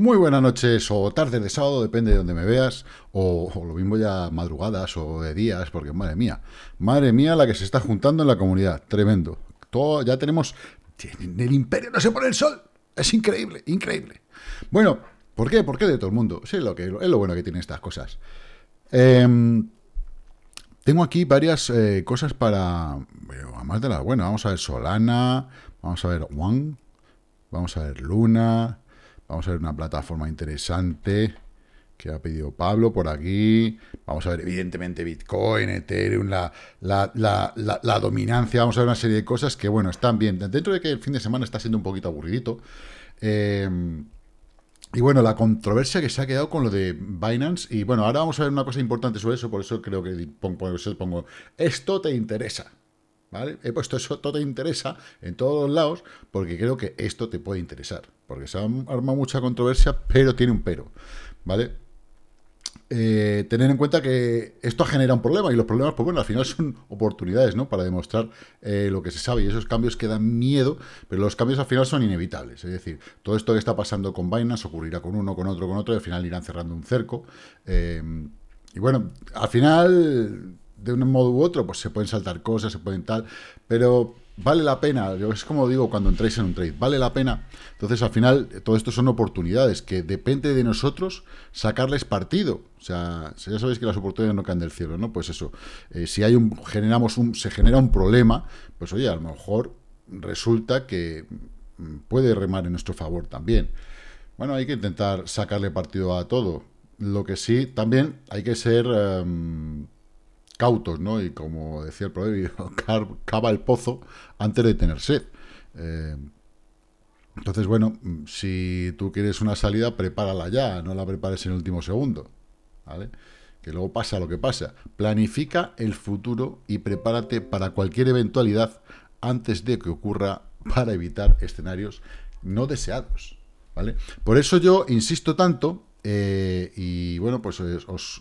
Muy buenas noches o tarde de sábado, depende de donde me veas, o, lo mismo ya madrugadas o de días, porque madre mía, madre mía la que se está juntando en la comunidad, tremendo. Todo, ya tenemos, en el imperio no se pone el sol, es increíble, increíble. Bueno, ¿por qué? ¿Por qué de todo el mundo? Sí, lo que, es lo bueno que tienen estas cosas. Em, tengo aquí varias eh, cosas para, bueno, además de las buenas, vamos a ver Solana, vamos a ver Wang, vamos a ver Luna, Vamos a ver una plataforma interesante que ha pedido Pablo por aquí. Vamos a ver, evidentemente, Bitcoin, Ethereum, la, dominancia. Vamos a ver una serie de cosas que, bueno, están bien. Dentro de que el fin de semana está siendo un poquito aburridito. Eh, y bueno, la controversia que se ha quedado con lo de Binance. Y bueno, ahora vamos a ver una cosa importante sobre eso. Por eso creo que pongo esto te interesa. ¿Vale? He puesto eso, todo te interesa en todos los lados, porque creo que esto te puede interesar, porque se ha armado mucha controversia, pero tiene un pero, ¿vale? Eh, tener en cuenta que esto genera un problema y los problemas, pues bueno, al final son oportunidades, ¿no? Para demostrar eh, lo que se sabe y esos cambios que dan miedo, pero los cambios al final son inevitables. Es decir, todo esto que está pasando con vainas ocurrirá con uno, con otro, con otro, y al final irán cerrando un cerco. Eh, y bueno, al final de un modo u otro, pues se pueden saltar cosas, se pueden tal, pero vale la pena, es como digo cuando entráis en un trade, vale la pena. Entonces al final todo esto son oportunidades que depende de nosotros sacarles partido. O sea, ya sabéis que las oportunidades no caen del cielo, ¿no? Pues eso, eh, si hay un, generamos un, se genera un problema, pues oye, a lo mejor resulta que mm, puede remar en nuestro favor también. Bueno, hay que intentar sacarle partido a todo. Lo que sí, también hay que ser... Em, cautos, ¿no? Y como decía el proverbio, cava el pozo antes de tener sed. Eh, entonces, bueno, si tú quieres una salida, prepárala ya, no la prepares en el último segundo, ¿vale? Que luego pasa lo que pasa. Planifica el futuro y prepárate para cualquier eventualidad antes de que ocurra para evitar escenarios no deseados, ¿vale? Por eso yo insisto tanto eh, y, bueno, pues eh, os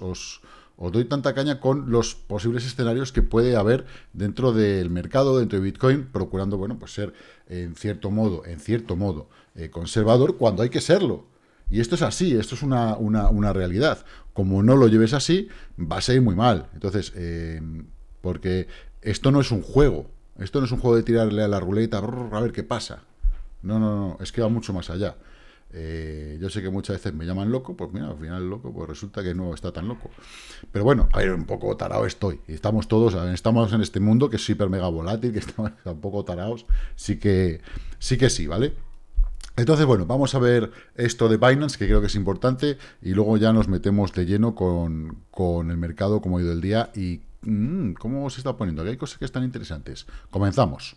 os doy tanta caña con los posibles escenarios que puede haber dentro del mercado, dentro de Bitcoin, procurando, bueno, pues ser en cierto modo, en cierto modo, eh, conservador cuando hay que serlo. Y esto es así, esto es una, realidad. Como no lo lleves así, vas a ir muy mal. Entonces, em, porque esto no es un juego. Esto no es un juego de tirarle a la ruleta, a ver qué pasa. No, no, no, es que va mucho más allá. Eh, yo sé que muchas veces me llaman loco, pues mira, al final loco, pues resulta que no está tan loco. Pero bueno, a ver, un poco tarado estoy. Estamos todos, estamos en este mundo que es súper mega volátil, que estamos un poco tarados. Sí que sí, que sí ¿vale? Entonces, bueno, vamos a ver esto de Binance, que creo que es importante, y luego ya nos metemos de lleno con, el mercado, como ha ido el día, y mm, cómo se está poniendo, que hay cosas que están interesantes. Comenzamos.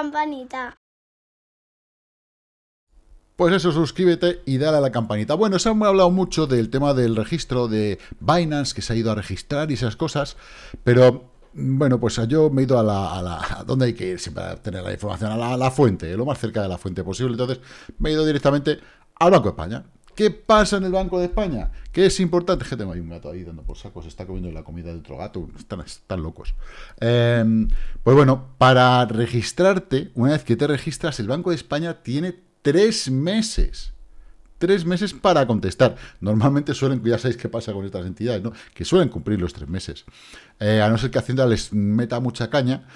campanita. Pues eso, suscríbete y dale a la campanita. Bueno, se ha hablado mucho del tema del registro de Binance, que se ha ido a registrar y esas cosas, pero bueno, pues yo me he ido a la... donde hay que ir siempre a tener la información? A la, a la fuente, lo más cerca de la fuente posible. Entonces, me he ido directamente al Banco de España. ¿Qué pasa en el Banco de España? ¿Qué es importante. Gente, hay un gato ahí dando por sacos. está comiendo la comida de otro gato. Están, locos. Em, pues bueno, para registrarte, una vez que te registras, el Banco de España tiene tres meses tres meses para contestar. Normalmente suelen, ya sabéis qué pasa con estas entidades, ¿no? Que suelen cumplir los tres meses. Eh, a no ser que Hacienda les meta mucha caña.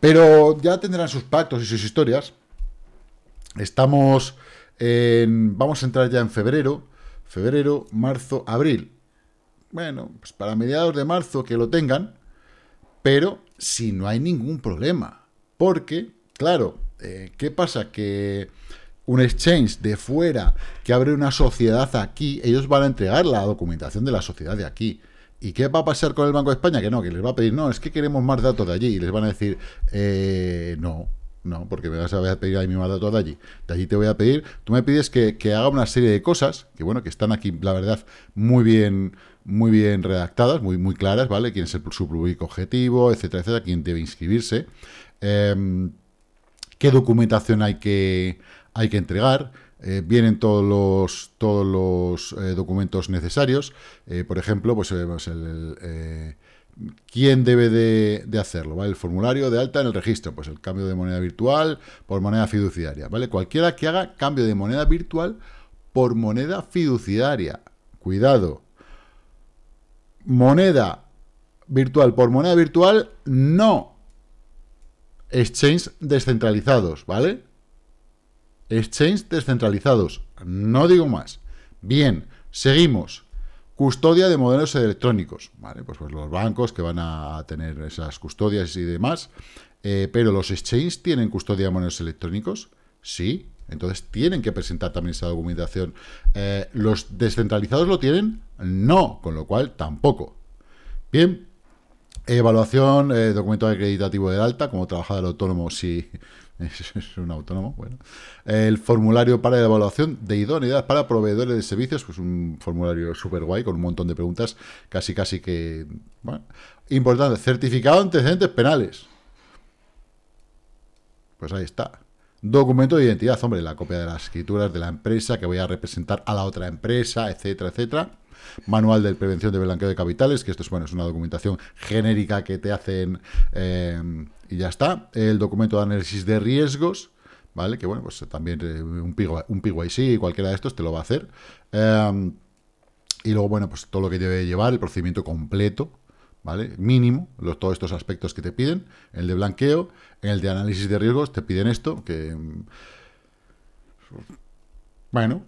Pero ya tendrán sus pactos y sus historias. Estamos en, vamos a entrar ya en febrero, febrero, marzo, abril. Bueno, pues para mediados de marzo que lo tengan, pero si no hay ningún problema. Porque, claro, eh, ¿qué pasa? Que un exchange de fuera que abre una sociedad aquí, ellos van a entregar la documentación de la sociedad de aquí. ¿Y qué va a pasar con el Banco de España? Que no, que les va a pedir, no, es que queremos más datos de allí. Y les van a decir, eh, no, no, porque me vas a pedir ahí mi mandato de allí. De allí te voy a pedir, tú me pides que, haga una serie de cosas, que bueno, que están aquí, la verdad, muy bien, muy bien redactadas, muy, muy claras, ¿vale? Quién es el, su público objetivo, etcétera, etcétera, quién debe inscribirse, em, qué documentación hay que, hay que entregar, eh, vienen todos los, todos los eh, documentos necesarios, eh, por ejemplo, pues, pues el ¿Quién debe de, hacerlo? ¿vale? El formulario de alta en el registro, pues el cambio de moneda virtual por moneda fiduciaria, ¿vale? Cualquiera que haga cambio de moneda virtual por moneda fiduciaria. Cuidado. Moneda virtual por moneda virtual, no. Exchange descentralizados, ¿vale? Exchange descentralizados, no digo más. Bien, seguimos. Custodia de modelos electrónicos, ¿vale? Pues, pues, los bancos que van a tener esas custodias y demás, eh, pero los exchanges tienen custodia de modelos electrónicos, sí, entonces tienen que presentar también esa documentación. Eh, ¿Los descentralizados lo tienen? No, con lo cual tampoco. Bien, evaluación, eh, documento acreditativo del alta, como trabajador autónomo, sí. Si, es un autónomo, bueno. El formulario para la evaluación de idoneidad para proveedores de servicios, pues un formulario súper guay con un montón de preguntas, casi casi que... Bueno. Importante, certificado de antecedentes penales. Pues ahí está. Documento de identidad, hombre, la copia de las escrituras de la empresa que voy a representar a la otra empresa, etcétera, etcétera manual de prevención de blanqueo de capitales, que esto es, bueno, es una documentación genérica que te hacen eh, y ya está. El documento de análisis de riesgos, ¿vale? Que bueno, pues también eh, un, un PYC, cualquiera de estos te lo va a hacer. Eh, y luego, bueno, pues todo lo que debe llevar, el procedimiento completo, ¿vale? Mínimo, los, todos estos aspectos que te piden, el de blanqueo, el de análisis de riesgos, te piden esto, que... Bueno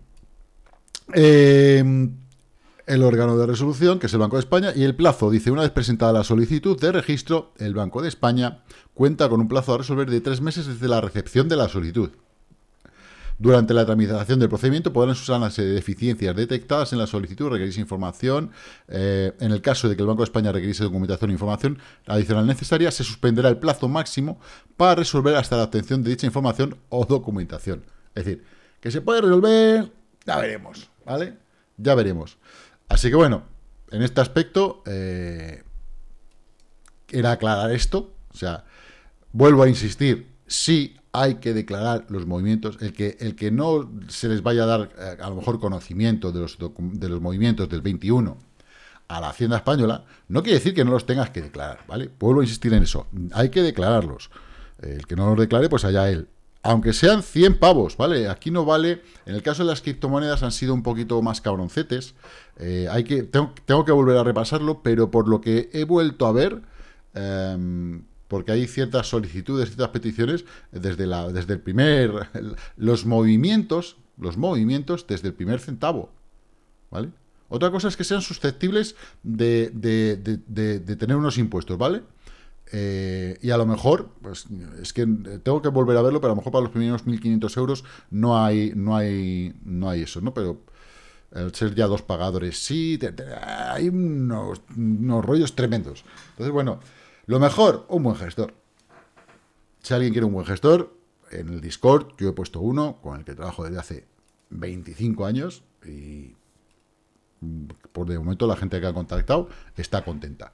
el órgano de resolución, que es el Banco de España, y el plazo, dice, una vez presentada la solicitud de registro, el Banco de España cuenta con un plazo a resolver de tres meses desde la recepción de la solicitud. Durante la tramitación del procedimiento podrán usar las deficiencias detectadas en la solicitud, requerirse información. Eh, en el caso de que el Banco de España requiera documentación o información adicional necesaria, se suspenderá el plazo máximo para resolver hasta la obtención de dicha información o documentación. Es decir, que se puede resolver, ya veremos, ¿vale? Ya veremos. Así que bueno, en este aspecto eh, era aclarar esto. O sea, vuelvo a insistir, sí hay que declarar los movimientos, el que, el que no se les vaya a dar eh, a lo mejor conocimiento de los, de los movimientos del 21 a la Hacienda Española, no quiere decir que no los tengas que declarar, ¿vale? Vuelvo a insistir en eso, hay que declararlos. El que no los declare, pues allá él aunque sean 100 pavos, ¿vale? Aquí no vale, en el caso de las criptomonedas han sido un poquito más cabroncetes, eh, hay que, tengo, que volver a repasarlo, pero por lo que he vuelto a ver, em, porque hay ciertas solicitudes, ciertas peticiones, desde, la, desde el primer, los movimientos, los movimientos desde el primer centavo, ¿vale? Otra cosa es que sean susceptibles de, de, de, tener unos impuestos, ¿vale? vale eh, y a lo mejor, pues es que tengo que volver a verlo, pero a lo mejor para los primeros 1.500 euros no hay, no hay, no hay eso, ¿no? Pero el ser ya dos pagadores, sí, hay unos, unos, rollos tremendos. Entonces, bueno, lo mejor, un buen gestor. Si alguien quiere un buen gestor, en el Discord yo he puesto uno con el que trabajo desde hace 25 años y por de momento la gente que ha contactado está contenta.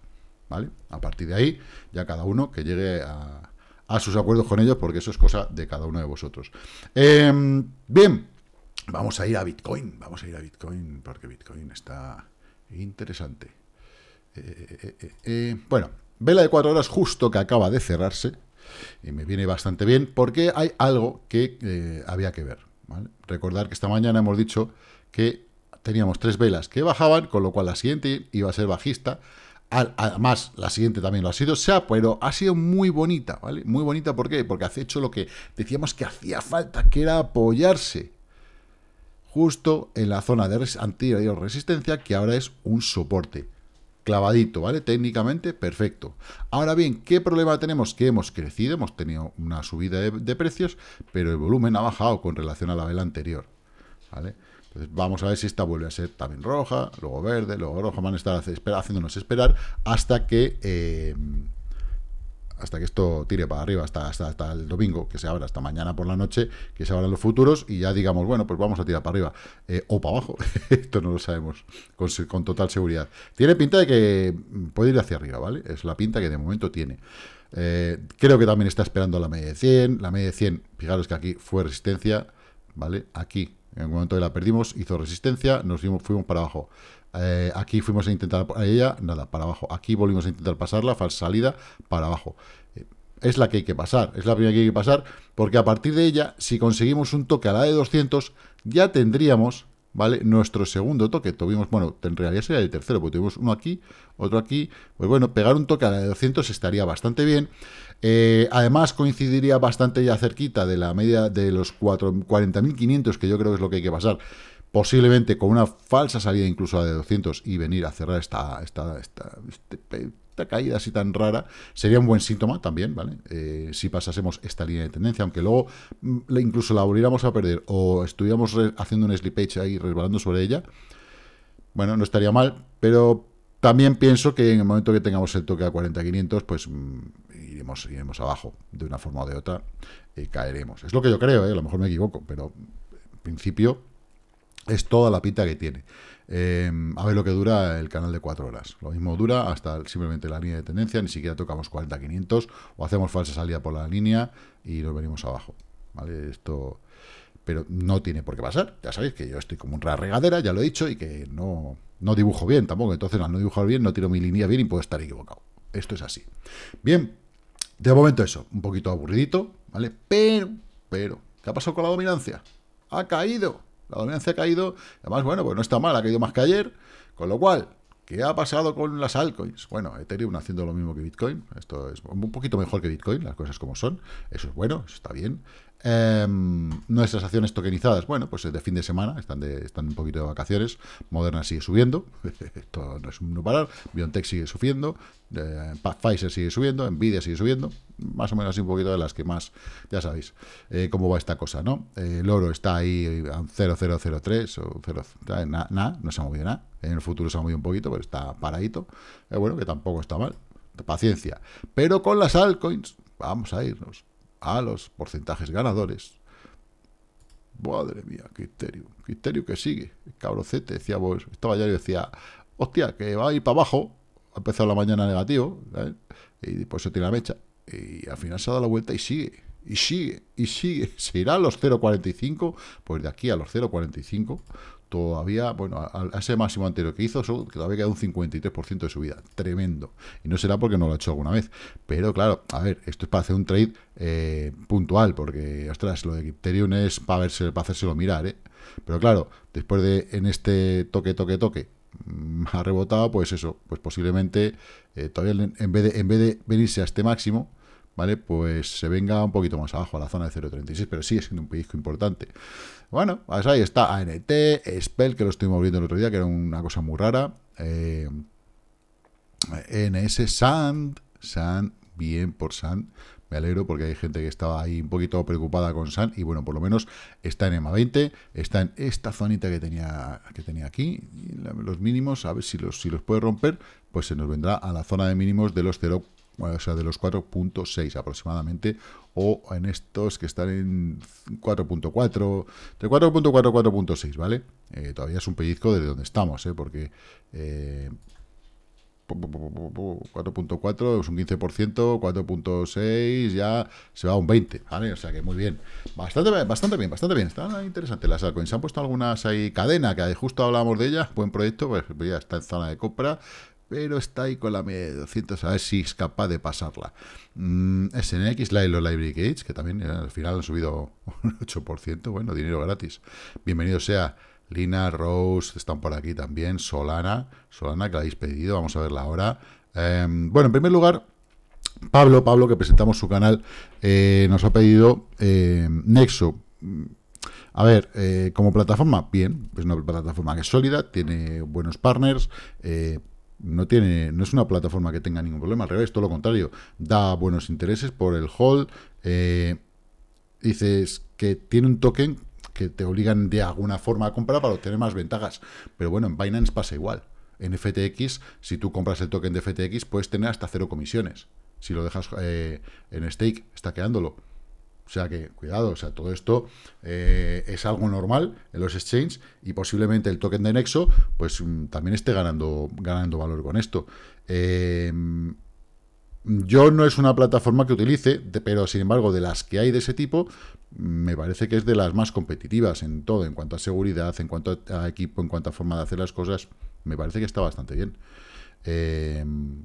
A partir de ahí, ya cada uno que llegue a, sus acuerdos con ellos, porque eso es cosa de cada uno de vosotros. Em, bien, vamos a ir a Bitcoin, vamos a ir a Bitcoin, porque Bitcoin está interesante. Eh, eh, eh, bueno, vela de cuatro horas justo que acaba de cerrarse, y me viene bastante bien, porque hay algo que había que ver. Recordar que esta mañana hemos dicho que teníamos tres velas que bajaban, con lo cual la siguiente iba a ser bajista, Además, la siguiente también lo ha sido, sea, pero ha sido muy bonita, ¿vale? Muy bonita, ¿por qué? Porque ha hecho lo que decíamos que hacía falta, que era apoyarse justo en la zona de anti resistencia, que ahora es un soporte. Clavadito, ¿vale? Técnicamente, perfecto. Ahora bien, ¿qué problema tenemos? Que hemos crecido, hemos tenido una subida de, de precios, pero el volumen ha bajado con relación a la vela anterior, ¿vale? Entonces pues vamos a ver si esta vuelve a ser también roja, luego verde, luego roja. Van a estar haciéndonos esperar hasta que eh, hasta que esto tire para arriba, hasta, hasta, hasta, el domingo, que se abra, hasta mañana por la noche, que se abran los futuros y ya digamos, bueno, pues vamos a tirar para arriba eh, o para abajo. esto no lo sabemos con, total seguridad. Tiene pinta de que puede ir hacia arriba, ¿vale? Es la pinta que de momento tiene. Eh, creo que también está esperando la media de 100. La media de 100, fijaros que aquí fue resistencia, ¿vale? Aquí en el momento que la perdimos, hizo resistencia, nos fuimos, para abajo. Eh, aquí fuimos a intentar a ella, nada, para abajo. Aquí volvimos a intentar pasarla, falsa salida, para abajo. Eh, es la que hay que pasar, es la primera que hay que pasar, porque a partir de ella, si conseguimos un toque a la de 200, ya tendríamos ¿vale? Nuestro segundo toque, tuvimos, bueno, en realidad sería el tercero, porque tuvimos uno aquí, otro aquí, pues bueno, pegar un toque a la de 200 estaría bastante bien. Eh, además coincidiría bastante ya cerquita de la media de los 40.500, que yo creo que es lo que hay que pasar, posiblemente con una falsa salida incluso a de 200 y venir a cerrar esta, esta, esta este caída así tan rara, sería un buen síntoma también, ¿vale? Eh, si pasásemos esta línea de tendencia, aunque luego mm, incluso la volviéramos a perder o estuviéramos haciendo un slippage ahí resbalando sobre ella, bueno, no estaría mal, pero también pienso que en el momento que tengamos el toque a 40-500 pues mm, iremos, iremos abajo, de una forma o de otra, eh, caeremos. Es lo que yo creo, ¿eh? a lo mejor me equivoco, pero en principio es toda la pinta que tiene. Em, a ver lo que dura el canal de 4 horas. Lo mismo dura hasta simplemente la línea de tendencia, ni siquiera tocamos 40-500 o hacemos falsa salida por la línea y nos venimos abajo. ¿vale? Esto, pero no tiene por qué pasar. Ya sabéis que yo estoy como una regadera, ya lo he dicho, y que no, no dibujo bien tampoco. Entonces, al no dibujar bien, no tiro mi línea bien y puedo estar equivocado. Esto es así. Bien, de momento eso, un poquito aburridito, ¿vale? Pero, pero, ¿qué ha pasado con la dominancia? Ha caído. La dominancia ha caído, además, bueno, pues no está mal, ha caído más que ayer, con lo cual, ¿Qué ha pasado con las altcoins? Bueno, Ethereum haciendo lo mismo que Bitcoin. Esto es un poquito mejor que Bitcoin, las cosas como son. Eso es bueno, eso está bien. Em, nuestras acciones tokenizadas, bueno, pues de fin de semana, están, de, están un poquito de vacaciones. Moderna sigue subiendo, esto no es un no parar. BioNTech sigue subiendo, eh, Pfizer sigue subiendo, Nvidia sigue subiendo. Más o menos un poquito de las que más, ya sabéis eh, cómo va esta cosa, ¿no? Eh, el oro está ahí a 0,003 o 0, nada no se ha movido nada. En el futuro se ha movido un poquito, pero está paradito. Es eh, bueno, que tampoco está mal. Paciencia. Pero con las altcoins vamos a irnos a los porcentajes ganadores. Madre mía, criterio. Criterio que sigue. El Decía vos... Estaba ya y decía, hostia, que va a ir para abajo. Ha empezado la mañana negativo. Y por se tiene la mecha. Y al final se ha dado la vuelta y sigue. Y sigue. Y sigue. Se irá a los 0.45. Pues de aquí a los 0.45 todavía, bueno, a, ese máximo anterior que hizo, todavía queda un 53% de subida. Tremendo. Y no será porque no lo ha hecho alguna vez. Pero claro, a ver, esto es para hacer un trade eh, puntual, porque, ostras, lo de Ethereum es para, verse, para hacérselo mirar, ¿eh? Pero claro, después de en este toque, toque, toque, mm, ha rebotado, pues eso, pues posiblemente eh, todavía vez en vez de venirse a este máximo, ¿vale? Pues se venga un poquito más abajo, a la zona de 0.36, pero sigue siendo un pellizco importante. Bueno, pues ahí está ANT, Spell, que lo estuvimos viendo el otro día, que era una cosa muy rara. Eh, NS, Sand, Sand, bien por Sand. Me alegro porque hay gente que estaba ahí un poquito preocupada con SAND, y bueno, por lo menos está en EMA 20, está en esta zonita que tenía, que tenía aquí, los mínimos, a ver si los, si los puede romper, pues se nos vendrá a la zona de mínimos de los cero o sea, de los 4.6 aproximadamente, o en estos que están en 4.4, de 4.4 4.6, ¿vale? Eh, todavía es un pellizco desde donde estamos, ¿eh? Porque... 4.4 eh, es un 15%, 4.6 ya se va a un 20, ¿vale? O sea que muy bien. Bastante, bastante bien, bastante bien. Están interesantes las altcoins. Se han puesto algunas ahí cadena, que justo hablábamos de ellas, buen proyecto, pues ya está en zona de compra pero está ahí con la media de 200, a ver si es capaz de pasarla. Mm, SNX, Lilo Library Gates, que también eh, al final han subido un 8%, bueno, dinero gratis. Bienvenido sea Lina, Rose, están por aquí también, Solana, Solana que la habéis pedido, vamos a verla ahora. Em, bueno, en primer lugar, Pablo, Pablo, que presentamos su canal, eh, nos ha pedido em, Nexo. A ver, eh, como plataforma, bien, es pues una plataforma que es sólida, tiene buenos partners, no tiene, no es una plataforma que tenga ningún problema, al revés, todo lo contrario, da buenos intereses por el hold, eh, dices que tiene un token que te obligan de alguna forma a comprar para obtener más ventajas, pero bueno, en Binance pasa igual, en FTX, si tú compras el token de FTX, puedes tener hasta cero comisiones, si lo dejas eh, en stake, está quedándolo o sea que, cuidado, o sea, todo esto eh, es algo normal en los exchanges y posiblemente el token de Nexo, pues mm, también esté ganando, ganando valor con esto. Em, yo no es una plataforma que utilice, pero sin embargo, de las que hay de ese tipo, me parece que es de las más competitivas en todo, en cuanto a seguridad, en cuanto a equipo, en cuanto a forma de hacer las cosas, me parece que está bastante bien. Em,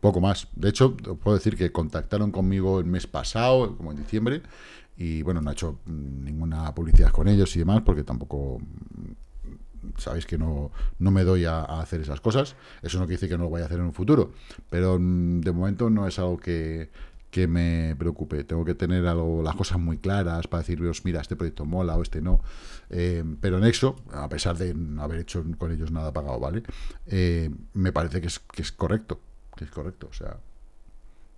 poco más. De hecho, os puedo decir que contactaron conmigo el mes pasado, como en diciembre, y bueno, no he hecho ninguna publicidad con ellos y demás, porque tampoco mm, sabéis que no, no me doy a, hacer esas cosas. Eso no quiere decir que no lo vaya a hacer en un futuro, pero mm, de momento no es algo que, que me preocupe. Tengo que tener algo, las cosas muy claras para deciros, mira, este proyecto mola o este no. Eh, pero en eso, a pesar de no haber hecho con ellos nada pagado, ¿vale? Eh, me parece que es, que es correcto es correcto, o sea,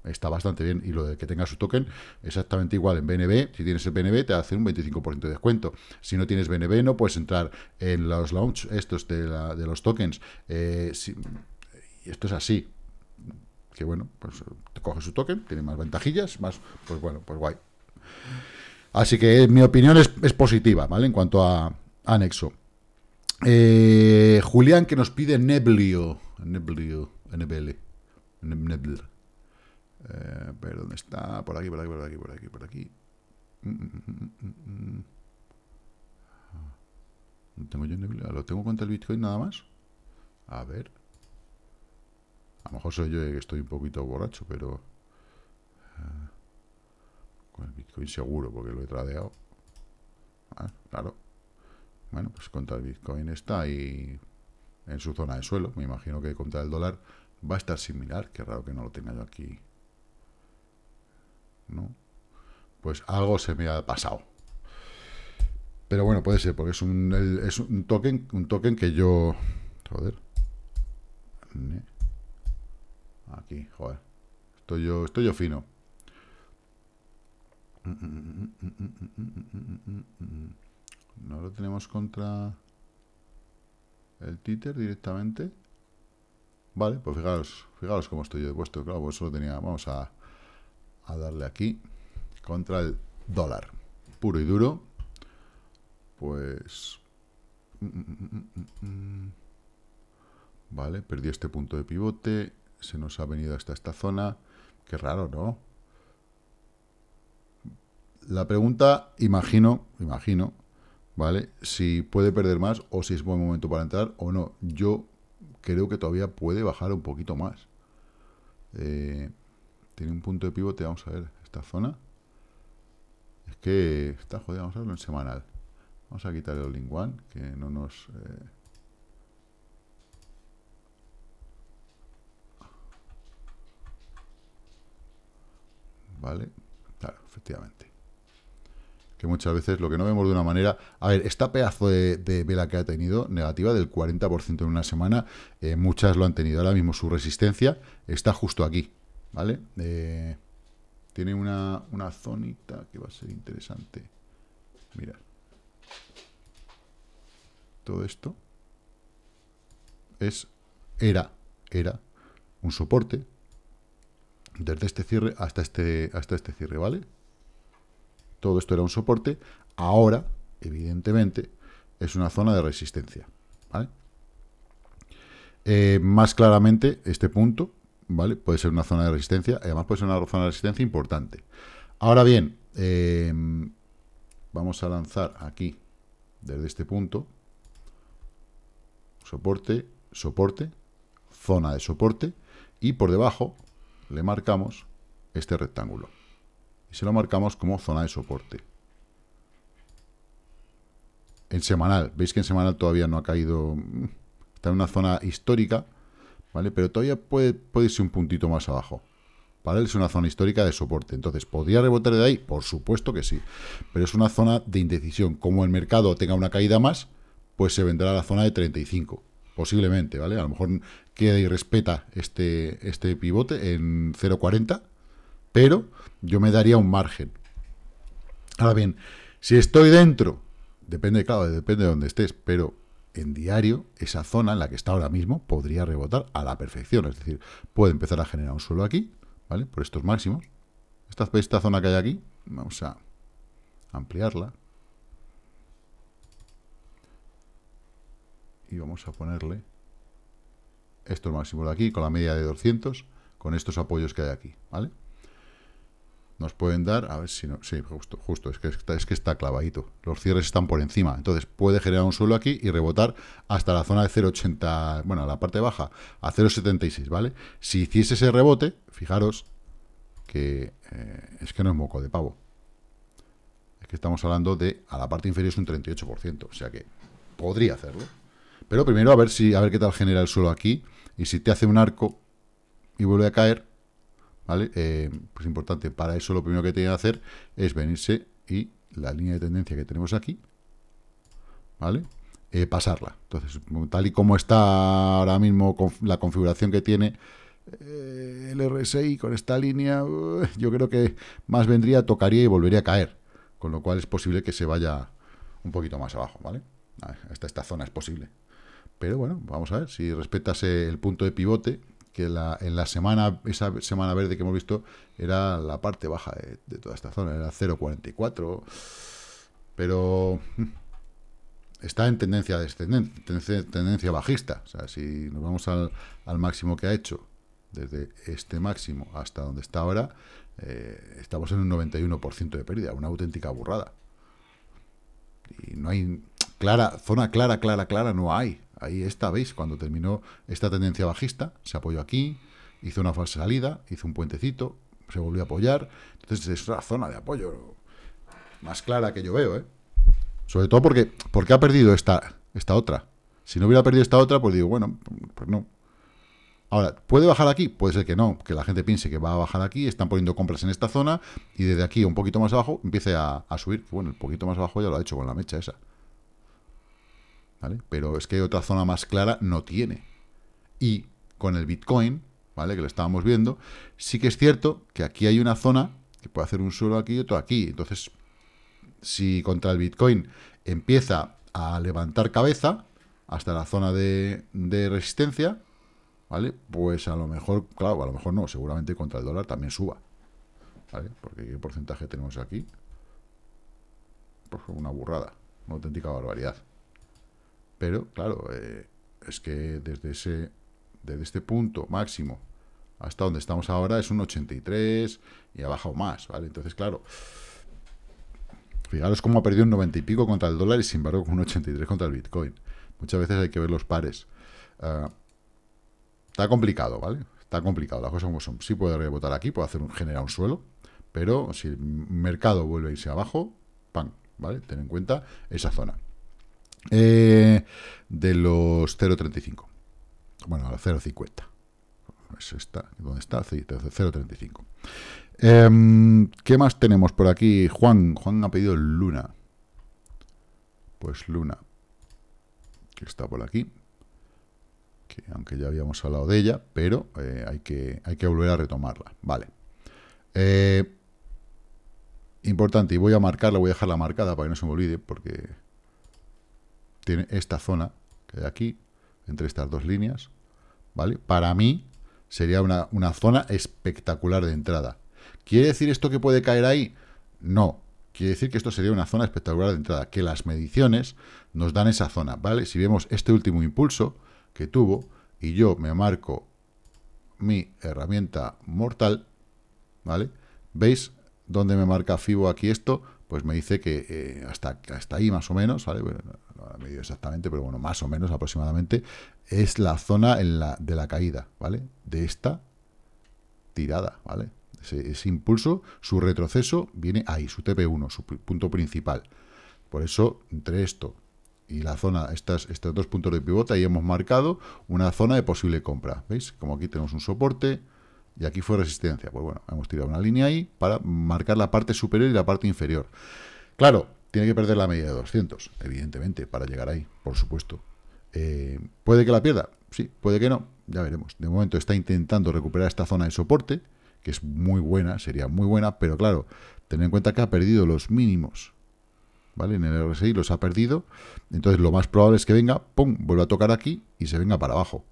está bastante bien. Y lo de que tenga su token, exactamente igual en BNB. Si tienes el BNB, te hace un 25% de descuento. Si no tienes BNB, no puedes entrar en los launch estos de, la, de los tokens. Eh, y esto es así. Que bueno, pues te coge su token, tiene más ventajillas, más, pues bueno, pues guay. Así que eh, mi opinión es, positiva, ¿vale? En cuanto a, Anexo. Eh, Julián que nos pide Neblio. Neblio, NBL. Eh, pero ¿dónde está? Por aquí, por aquí, por aquí, por aquí, por aquí. Mm, mm, mm, ah, tengo yo ¿Lo tengo contra el Bitcoin nada más? A ver. A lo mejor soy yo que estoy un poquito borracho, pero... Eh, con el Bitcoin seguro, porque lo he tradeado. Ah, claro. Bueno, pues contra el Bitcoin está ahí en su zona de suelo. Me imagino que contra el dólar Va a estar similar. Qué raro que no lo tenga yo aquí. ¿No? Pues algo se me ha pasado. Pero bueno, puede ser, porque es un, es un token un token que yo... Joder. ¿eh? Aquí, joder. Estoy yo, estoy yo fino. No lo tenemos contra el títer directamente. Vale, pues fijaros, fijaros cómo estoy yo de puesto. Claro, pues solo tenía... Vamos a, a darle aquí contra el dólar. Puro y duro. Pues... Mm, mm, mm, vale, perdí este punto de pivote. Se nos ha venido hasta esta zona. Qué raro, ¿no? La pregunta, imagino, imagino, ¿vale? Si puede perder más o si es buen momento para entrar o no. Yo creo que todavía puede bajar un poquito más. Eh, tiene un punto de pivote, vamos a ver, esta zona. Es que está jodido, vamos a verlo en semanal. Vamos a quitar el link one, que no nos... Eh. ¿Vale? Claro, efectivamente muchas veces lo que no vemos de una manera... A ver, esta pedazo de, vela que ha tenido, negativa del 40% en una semana, eh, muchas lo han tenido. Ahora mismo su resistencia está justo aquí, ¿vale? Eh, tiene una, una zonita que va a ser interesante. Mirad. Todo esto es, era, era un soporte desde este cierre hasta este, hasta este cierre, ¿vale? todo esto era un soporte, ahora, evidentemente, es una zona de resistencia. Eh, más claramente, este punto vale puede ser una zona de resistencia, además puede ser una zona de resistencia importante. Ahora bien, em, vamos a lanzar aquí, desde este punto, soporte, soporte, zona de soporte, y por debajo le marcamos este rectángulo y se lo marcamos como zona de soporte. En semanal, veis que en semanal todavía no ha caído, mm, está en una zona histórica, ¿vale? Pero todavía puede, puede un puntito más abajo. Para es una zona histórica de soporte. Entonces, ¿podría rebotar de ahí? Por supuesto que sí. Pero es una zona de indecisión. Como el mercado tenga una caída más, pues se vendrá a la zona de 35. Posiblemente, ¿vale? A lo mejor queda y respeta este, este pivote en 0.40 pero yo me daría un margen. Ahora bien, si estoy dentro, depende, claro, depende de dónde estés, pero en diario, esa zona en la que está ahora mismo podría rebotar a la perfección. Es decir, puede empezar a generar un suelo aquí, ¿vale? Por estos máximos. Esta, esta zona que hay aquí, vamos a ampliarla. Y vamos a ponerle estos máximos de aquí, con la media de 200, con estos apoyos que hay aquí, ¿vale? nos pueden dar, a ver si no, sí, justo, justo, es que está, es que está clavadito, los cierres están por encima, entonces puede generar un suelo aquí y rebotar hasta la zona de 0,80, bueno, la parte baja, a 0,76, ¿vale? Si hiciese ese rebote, fijaros que eh, es que no es moco de pavo, es que estamos hablando de, a la parte inferior es un 38%, o sea que podría hacerlo, pero primero a ver, si, a ver qué tal genera el suelo aquí, y si te hace un arco y vuelve a caer, ¿vale? Eh, pues importante, para eso lo primero que tiene que hacer es venirse y la línea de tendencia que tenemos aquí, ¿vale? Eh, pasarla. Entonces, tal y como está ahora mismo con la configuración que tiene eh, el RSI con esta línea, yo creo que más vendría, tocaría y volvería a caer. Con lo cual es posible que se vaya un poquito más abajo, ¿vale? Ah, hasta esta zona es posible. Pero bueno, vamos a ver si respetas el punto de pivote, que la, en la semana, esa semana verde que hemos visto, era la parte baja de, toda esta zona, era 0,44, pero mm, está en tendencia descendente, tendencia bajista, o sea, si nos vamos al, al máximo que ha hecho, desde este máximo hasta donde está ahora, eh, estamos en un 91% de pérdida, una auténtica burrada. Y no hay clara, zona clara, clara, clara, no hay. Ahí está, ¿veis? Cuando terminó esta tendencia bajista, se apoyó aquí, hizo una falsa salida, hizo un puentecito, se volvió a apoyar. Entonces es la zona de apoyo más clara que yo veo, ¿eh? Sobre todo porque, porque ha perdido esta, esta otra. Si no hubiera perdido esta otra, pues digo, bueno, pues no. Ahora, ¿puede bajar aquí? Puede ser que no, que la gente piense que va a bajar aquí, están poniendo compras en esta zona y desde aquí un poquito más abajo empiece a, a subir. Bueno, el poquito más abajo ya lo ha hecho con la mecha esa. Pero es que otra zona más clara no tiene. Y con el Bitcoin, ¿vale? Que lo estábamos viendo, sí que es cierto que aquí hay una zona que puede hacer un suelo aquí y otro aquí. Entonces, si contra el Bitcoin empieza a levantar cabeza hasta la zona de, resistencia, ¿vale? Pues a lo mejor, claro, a lo mejor no, seguramente contra el dólar también suba. ¿Vale? Porque ¿qué porcentaje tenemos aquí? Pues una burrada, una auténtica barbaridad. Pero, claro, eh, es que desde ese desde este punto máximo hasta donde estamos ahora es un 83 y ha bajado más, ¿vale? Entonces, claro, fijaros cómo ha perdido un 90 y pico contra el dólar y sin embargo con un 83 contra el Bitcoin. Muchas veces hay que ver los pares. Ah, está complicado, ¿vale? Está complicado, las cosas como son. Sí puede rebotar aquí, puede hacer un, generar un suelo, pero si el mercado vuelve a irse abajo, ¡pam! ¿Vale? Ten en cuenta esa zona. Eh, de los 0.35. Bueno, 0.50. Es está... ¿dónde está? 0.35. Em, ¿Qué más tenemos por aquí? Juan, Juan ha pedido Luna. Pues Luna, que está por aquí. Que aunque ya habíamos hablado de ella, pero eh, hay, que, hay que volver a retomarla. Vale. Eh, importante, y voy a marcarla, voy a dejarla marcada para que no se me olvide, porque tiene esta zona que hay aquí, entre estas dos líneas, ¿vale? Para mí sería una, zona espectacular de entrada. ¿Quiere decir esto que puede caer ahí? No, quiere decir que esto sería una zona espectacular de entrada, que las mediciones nos dan esa zona, ¿vale? Si vemos este último impulso que tuvo y yo me marco mi herramienta mortal, ¿vale? ¿Veis dónde me marca Fibo aquí esto? Pues me dice que eh, hasta, hasta ahí más o menos, ¿vale? no la he medido exactamente, pero bueno, más o menos aproximadamente, es la zona de la caída, ¿vale? De esta tirada, ¿vale? Ese, impulso, su retroceso viene ahí, su TP1, su punto principal. Por eso, entre esto y la zona, estas, estos dos puntos de pivote, ahí hemos marcado una zona de posible compra. ¿Veis? Como aquí tenemos un soporte y aquí fue resistencia. Pues bueno, hemos tirado una línea ahí para marcar la parte superior y la parte inferior. Claro, tiene que perder la media de 200, evidentemente, para llegar ahí, por supuesto. Eh, ¿Puede que la pierda? Sí, puede que no, ya veremos. De momento está intentando recuperar esta zona de soporte, que es muy buena, sería muy buena, pero claro, tener en cuenta que ha perdido los mínimos, ¿vale? En el RSI los ha perdido, entonces lo más probable es que venga, pum, vuelva a tocar aquí y se venga para abajo.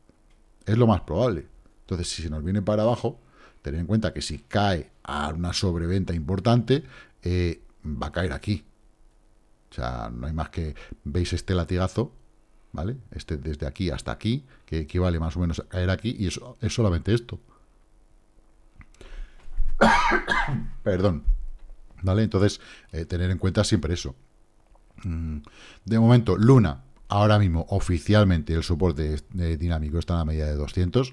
Es lo más probable. Entonces, si se nos viene para abajo, tener en cuenta que si cae a una sobreventa importante, eh, va a caer aquí, o sea, no hay más que... Veis este latigazo, ¿vale? Este desde aquí hasta aquí, que equivale más o menos a caer aquí, y eso es solamente esto. Perdón. ¿Vale? Entonces, eh, tener en cuenta siempre eso. Mm, de momento, Luna, Ahora mismo, oficialmente, el soporte eh, dinámico está en la medida de 200,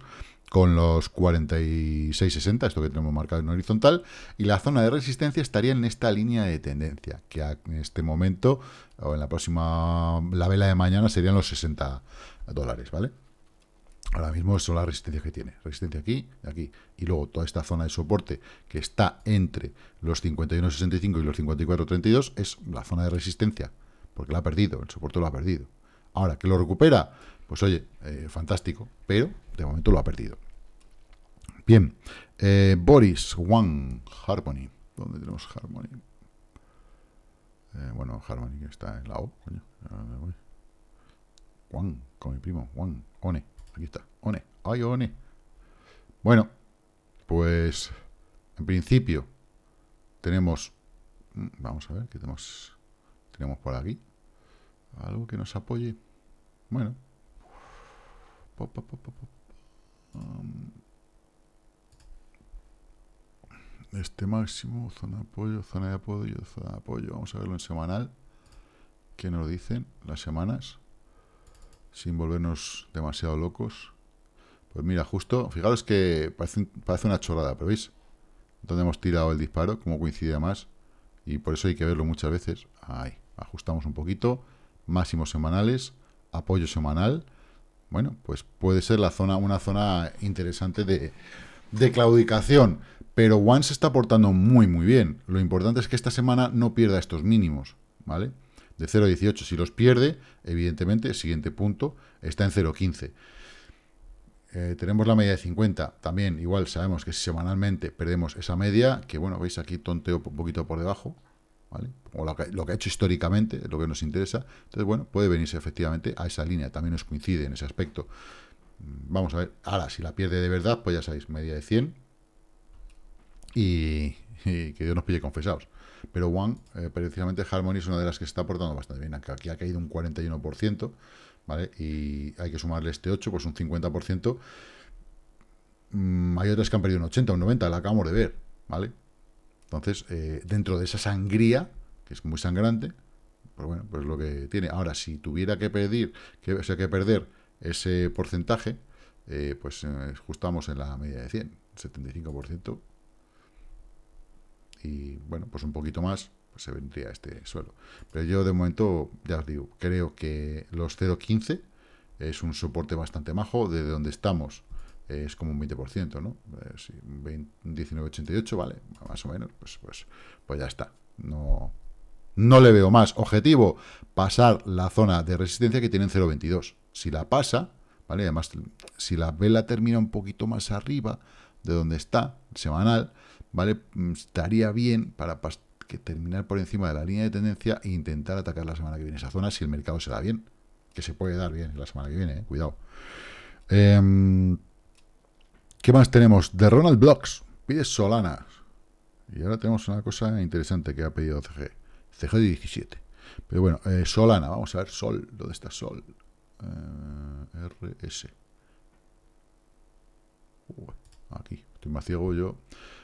con los 46.60, esto que tenemos marcado en horizontal, y la zona de resistencia estaría en esta línea de tendencia, que en este momento, o en la próxima, la vela de mañana serían los 60 dólares, ¿vale? Ahora mismo son las resistencias que tiene. Resistencia aquí aquí. Y luego toda esta zona de soporte que está entre los 51.65 y los 54.32 es la zona de resistencia. Porque la ha perdido, el soporte lo ha perdido. Ahora, que lo recupera, pues oye, eh, fantástico, pero de momento lo ha perdido. Bien, eh, Boris Juan, Harmony. ¿Dónde tenemos Harmony? Eh, bueno, Harmony está en la O, coño. Juan, con mi primo, Juan, One, aquí está, One, ay, One. Bueno, pues en principio tenemos, mm, vamos a ver, qué tenemos, tenemos por aquí, algo que nos apoye. Bueno. Este máximo, zona de apoyo, zona de apoyo, zona de apoyo. Vamos a verlo en semanal. ¿Qué nos dicen las semanas? Sin volvernos demasiado locos. Pues mira, justo, fijaros que parece, una chorrada, pero veis, donde hemos tirado el disparo, Como coincide más, y por eso hay que verlo muchas veces. Ahí, ajustamos un poquito, máximos semanales, apoyo semanal, bueno, pues puede ser la zona, una zona interesante de, claudicación. Pero One se está portando muy, muy bien. Lo importante es que esta semana no pierda estos mínimos, ¿vale? De 0,18. Si los pierde, evidentemente, siguiente punto está en 0,15. Eh, tenemos la media de 50. También, igual, sabemos que semanalmente perdemos esa media, que bueno, veis aquí tonteo un poquito por debajo. O lo que, ha hecho históricamente, lo que nos interesa. Entonces, bueno, puede venirse efectivamente a esa línea, también nos coincide en ese aspecto. Mm, vamos a ver, ahora, si la pierde de verdad, pues ya sabéis, media de 100. Y, que Dios nos pille confesados. Pero One, eh, precisamente Harmony es una de las que está aportando bastante bien, aquí ha caído un 41%, ¿vale? Y hay que sumarle este 8, pues un 50%. Mm, hay otras que han perdido un 80, un 90, la acabamos de ver, ¿vale? Entonces, eh, dentro de esa sangría, que es muy sangrante, pues bueno, pues lo que tiene. Ahora, si tuviera que pedir, que, que perder ese porcentaje, eh, pues eh, ajustamos en la media de 100, 75%. Y bueno, pues un poquito más, pues se vendría este suelo. Pero yo de momento, ya os digo, creo que los 0.15 es un soporte bastante majo. Desde donde estamos es como un 20%, ¿no? 19,88, eh, vale, más o menos, pues, pues, pues ya está. No, no le veo más. Objetivo, pasar la zona de resistencia que tiene tienen 0,22. Si la pasa, ¿vale? Además, si la vela termina un poquito más arriba de donde está, semanal, ¿vale? Mm, estaría bien para que terminar por encima de la línea de tendencia e intentar atacar la semana que viene esa zona si el mercado se da bien. Que se puede dar bien la semana que viene, eh, cuidado. Eh, ¿Qué más tenemos? De Ronald Blocks. Pide Solana. Y ahora tenemos una cosa interesante que ha pedido CG. CG 17. Pero bueno, eh, Solana. Vamos a ver Sol. ¿Dónde está Sol? Eh, RS. aquí. Estoy más ciego yo.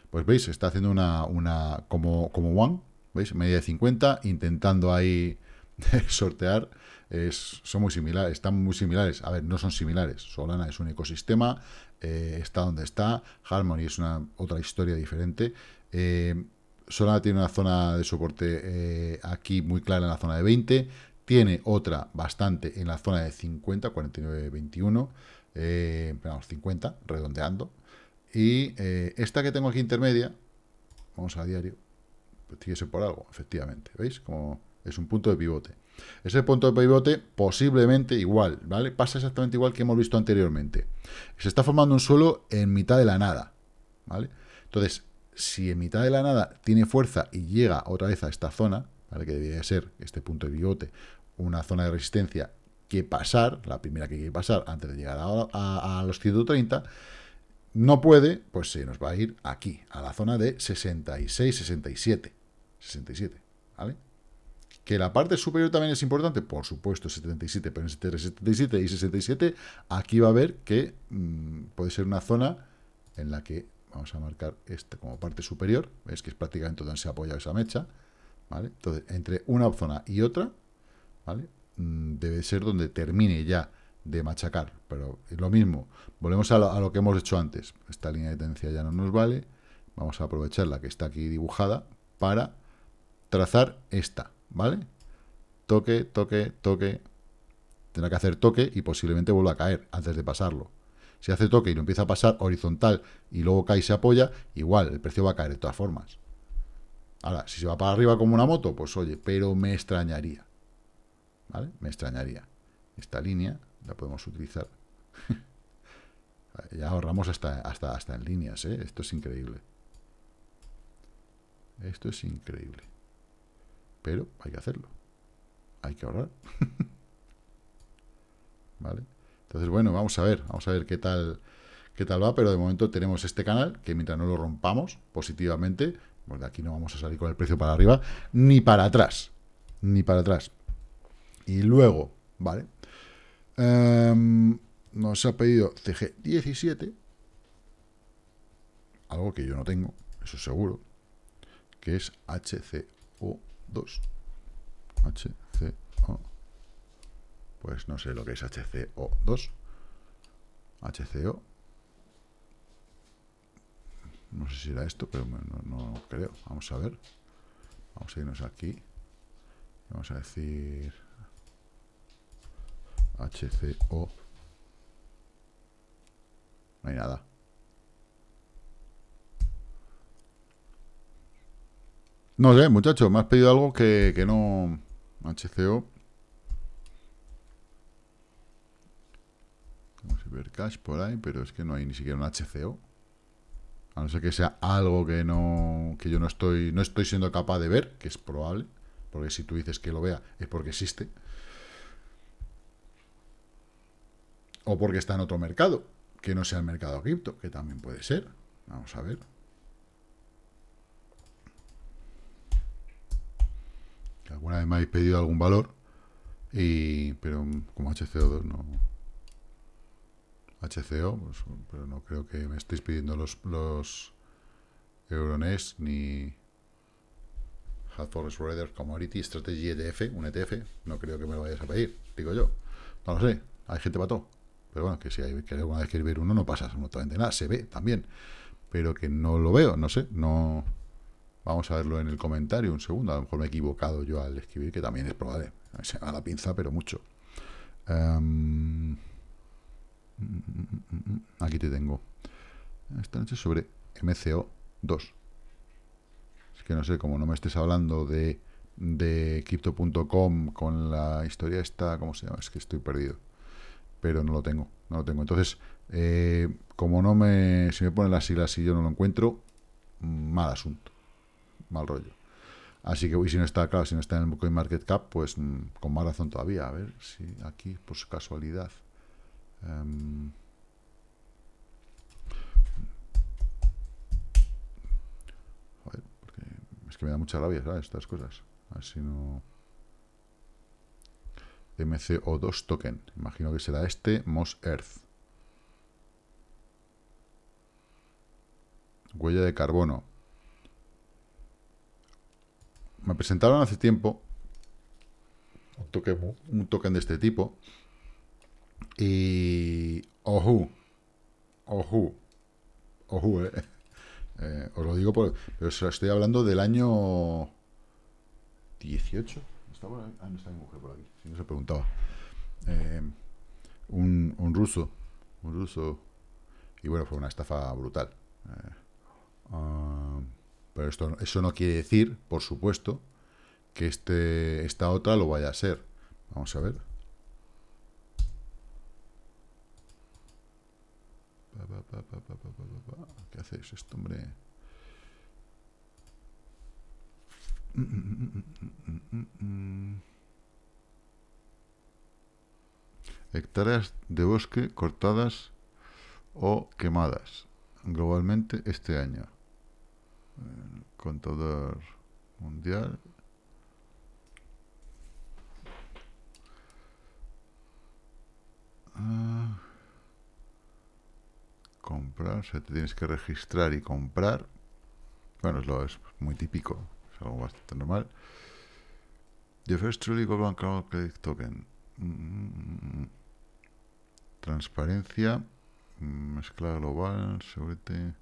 Pues veis, está haciendo una... una como, como One. ¿Veis? Media de 50. Intentando ahí sortear es, son muy similares, están muy similares. A ver, no son similares. Solana es un ecosistema, eh, está donde está. Harmony es una otra historia diferente. Eh, Solana tiene una zona de soporte eh, aquí muy clara en la zona de 20. Tiene otra bastante en la zona de 50, 49, 21. perdón, 50, redondeando. Y esta que tengo aquí intermedia, vamos a diario, pues tiene por algo, efectivamente. ¿Veis? Como es un punto de pivote. Ese punto de pivote posiblemente igual, ¿vale? Pasa exactamente igual que hemos visto anteriormente. Se está formando un suelo en mitad de la nada, ¿vale? Entonces, si en mitad de la nada tiene fuerza y llega otra vez a esta zona, ¿vale? Que debería ser este punto de pivote, una zona de resistencia que pasar, la primera que hay que pasar antes de llegar a, los 130, no puede, pues se nos va a ir aquí, a la zona de 66, 67. 67, ¿vale? Que la parte superior también es importante, por supuesto, 77, pero en 77 y 67, aquí va a ver que mm, puede ser una zona en la que vamos a marcar esta como parte superior, es que es prácticamente donde se ha apoyado esa mecha, ¿vale? Entonces, entre una zona y otra, ¿vale? Mm, debe ser donde termine ya de machacar, pero es lo mismo, volvemos a a lo que hemos hecho antes, esta línea de tendencia ya no nos vale, vamos a aprovechar la que está aquí dibujada para trazar esta, ¿vale? Toque, toque, toque. Tendrá que hacer toque y posiblemente vuelva a caer antes de pasarlo. Si hace toque y lo empieza a pasar horizontal y luego cae y se apoya, igual, el precio va a caer de todas formas. Ahora, si se va para arriba como una moto, pues oye, pero me extrañaría. ¿Vale? Me extrañaría. Esta línea la podemos utilizar. ya ahorramos hasta, hasta, hasta en líneas, ¿eh? Esto es increíble. Esto es increíble. Pero hay que hacerlo. Hay que ahorrar. ¿Vale? Entonces, bueno, vamos a ver. Vamos a ver qué tal, qué tal va. Pero de momento tenemos este canal que mientras no lo rompamos positivamente, porque aquí no vamos a salir con el precio para arriba ni para atrás. Ni para atrás. Y luego, ¿vale? Em, nos ha pedido CG17. Algo que yo no tengo, eso seguro. Que es HCO. 2. HCO. Pues no sé lo que es HCO2. HCO. No sé si era esto, pero no, creo. Vamos a ver. Vamos a irnos aquí. Vamos a decir HCO. No hay nada. No sé, muchachos, me has pedido algo que, no... HCO. Vamos a ver, Cash por ahí, pero es que no hay ni siquiera un HCO. A no ser que sea algo que no que yo no estoy no estoy siendo capaz de ver, que es probable, porque si tú dices que lo vea es porque existe. O porque está en otro mercado, que no sea el mercado cripto, que también puede ser. Vamos a ver. alguna vez me habéis pedido algún valor, y, pero como HCO2 no... HCO, pues, pero no creo que me estéis pidiendo los, los Euronest ni Forest como Commodity Strategy ETF, un ETF, no creo que me lo vayas a pedir, digo yo. No lo sé, hay gente para todo. Pero bueno, que si hay que alguna vez queréis ver uno, no pasa absolutamente nada, se ve también. Pero que no lo veo, no sé, no... Vamos a verlo en el comentario un segundo. A lo mejor me he equivocado yo al escribir, que también es probable. Se la pinza, pero mucho. Em, aquí te tengo. Esta noche sobre MCO 2. Es que no sé, como no me estés hablando de, de Crypto.com con la historia esta, ¿cómo se llama? Es que estoy perdido. Pero no lo tengo, no lo tengo. Entonces, eh, como no me... Si me ponen las siglas y yo no lo encuentro, mm, mal asunto mal rollo. Así que, si no está, claro, si no está en el CoinMarketCap, pues mm, con más razón todavía. A ver si aquí, por casualidad. Em, es que me da mucha rabia, Estas cosas. A ver si no... MCO2 token. Imagino que será este, Mos Earth. Huella de carbono me presentaron hace tiempo un token, un token de este tipo y ojo, ojo, ojo, eh. eh os lo digo por, estoy hablando del año 18. estaba Ah, no está mi mujer por aquí, si no se preguntaba. Eh, un, ruso, un ruso, y bueno, fue una estafa brutal. Eh, ah, pero esto, eso no quiere decir, por supuesto, que este, esta otra lo vaya a ser. Vamos a ver. ¿Qué haces esto, hombre? Hectáreas de bosque cortadas o quemadas globalmente este año el contador mundial ah, comprar, o sea, te tienes que registrar y comprar bueno, es, lo, es muy típico es algo bastante normal The first truly global credit token mm, mm, mm, transparencia mezcla global, seguridad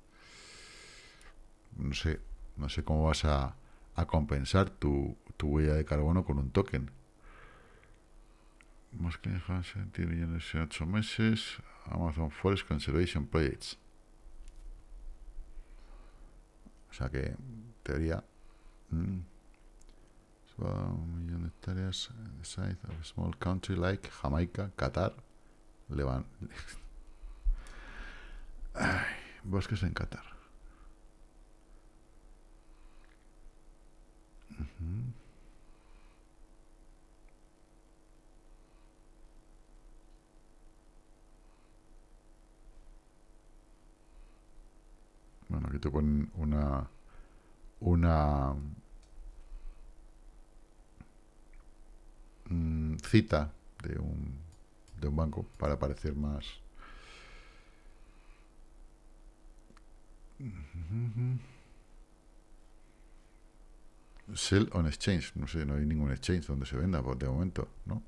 no sé, no sé cómo vas a, a compensar tu, tu, huella de carbono con un token. Más que 10 millones en 8 meses. Amazon Forest Conservation Projects. O sea que, en teoría, mm, un millón de hectáreas size of a small country like Jamaica, Qatar, Levan. bosques en Qatar. Bueno, aquí te una... Una... Mm, cita de un, de un banco para parecer más... Sell on exchange. No sé, no hay ningún exchange donde se venda por de momento, ¿no?